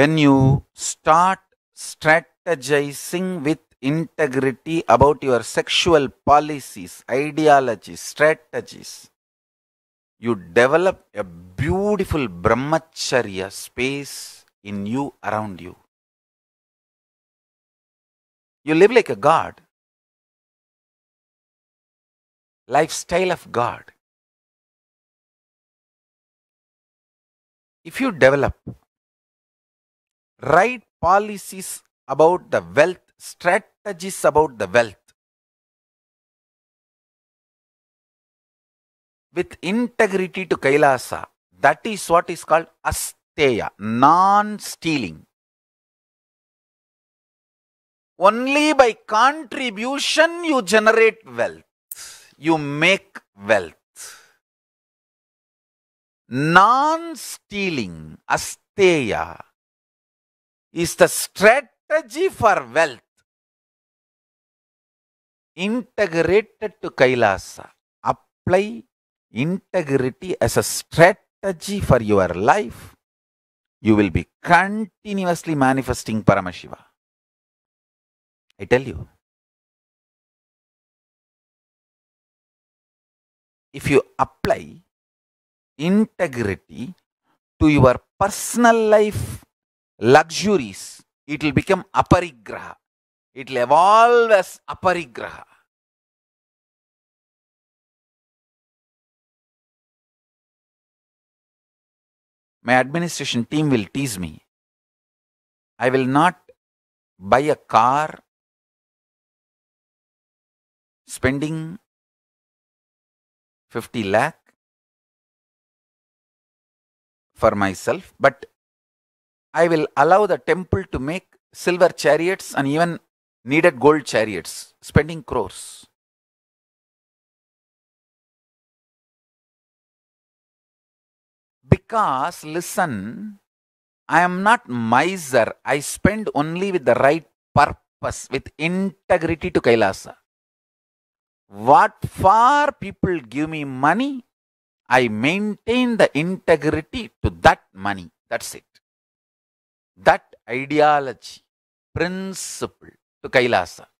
when you start strategizing with integrity about your sexual policies, ideologies, strategies, you develop a beautiful brahmacharya space in you, around you. You live like a god. Lifestyle of God. If you develop right policies about the wealth strategies about the wealth with integrity to Kailasa. That is what is called asteya, non stealing. Only by contribution you generate wealth, you make wealth. Non stealing, asteya. is the strategy for wealth integrated to Kailasa. Apply integrity as a strategy for your life. You will be continuously manifesting Paramashiva. I tell you. If you apply integrity to your personal life luxuries, it will become aparigraha. It will evolve as aparigraha. My administration team will tease me. I will not buy a car spending 50 lakh for myself, but I will allow the temple to make silver chariots and even needed gold chariots, spending crores. Because, listen, I am not miser. I spend only with the right purpose, with integrity to Kailasa. What for people give me money, I maintain the integrity to that money. That's it. that ideology, principle to Kailasa.